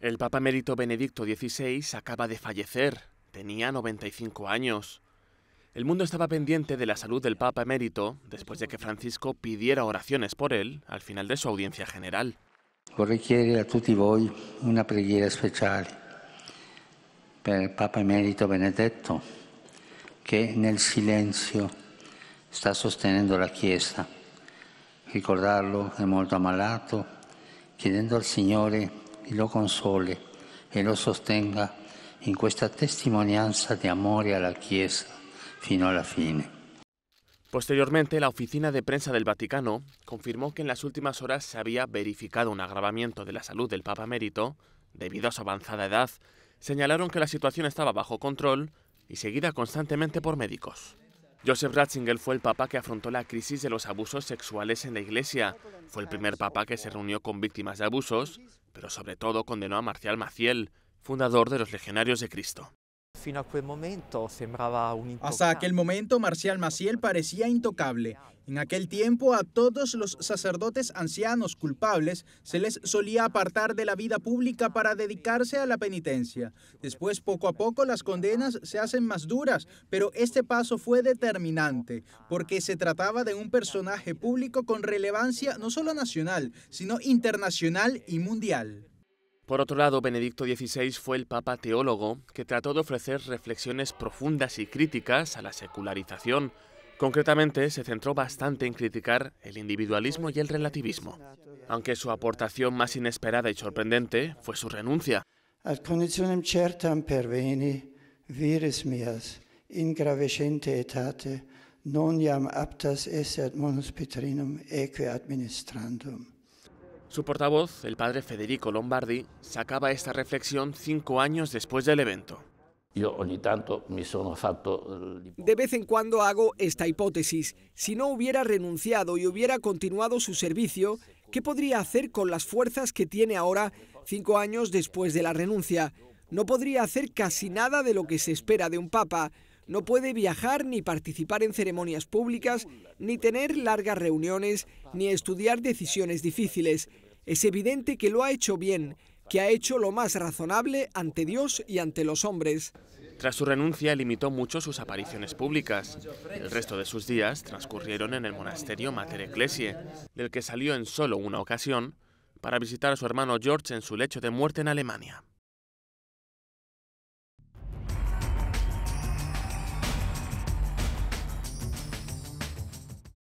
El Papa mérito Benedicto XVI acaba de fallecer, tenía 95 años. El mundo estaba pendiente de la salud del Papa Emérito después de que Francisco pidiera oraciones por él al final de su audiencia general. Quiero a tutti voi una preghiera speciale per el Papa Emerito Benedetto che nel silenzio sta sosteniendo la Chiesa. Ricordarlo es muy malato pidiendo al Señor y lo console y lo sostenga en esta testimonianza de amor a la Chiesa fino a la fine. Posteriormente, la Oficina de Prensa del Vaticano confirmó que en las últimas horas se había verificado un agravamiento de la salud del Papa Mérito debido a su avanzada edad. Señalaron que la situación estaba bajo control y seguida constantemente por médicos. Joseph Ratzinger fue el papa que afrontó la crisis de los abusos sexuales en la Iglesia. Fue el primer papa que se reunió con víctimas de abusos, pero sobre todo condenó a Marcial Maciel, fundador de los Legionarios de Cristo. Hasta aquel momento, Marcial Maciel parecía intocable. En aquel tiempo, a todos los sacerdotes ancianos culpables se les solía apartar de la vida pública para dedicarse a la penitencia. Después, poco a poco, las condenas se hacen más duras, pero este paso fue determinante, porque se trataba de un personaje público con relevancia no solo nacional, sino internacional y mundial. Por otro lado, Benedicto XVI fue el papa teólogo que trató de ofrecer reflexiones profundas y críticas a la secularización. Concretamente, se centró bastante en criticar el individualismo y el relativismo, aunque su aportación más inesperada y sorprendente fue su renuncia. non aptas administrandum. Su portavoz, el padre Federico Lombardi, sacaba esta reflexión cinco años después del evento. Yo tanto De vez en cuando hago esta hipótesis. Si no hubiera renunciado y hubiera continuado su servicio, ¿qué podría hacer con las fuerzas que tiene ahora, cinco años después de la renuncia? No podría hacer casi nada de lo que se espera de un papa. No puede viajar ni participar en ceremonias públicas, ni tener largas reuniones, ni estudiar decisiones difíciles. Es evidente que lo ha hecho bien, que ha hecho lo más razonable ante Dios y ante los hombres. Tras su renuncia limitó mucho sus apariciones públicas. El resto de sus días transcurrieron en el monasterio Mater Ecclesiae, del que salió en solo una ocasión para visitar a su hermano George en su lecho de muerte en Alemania.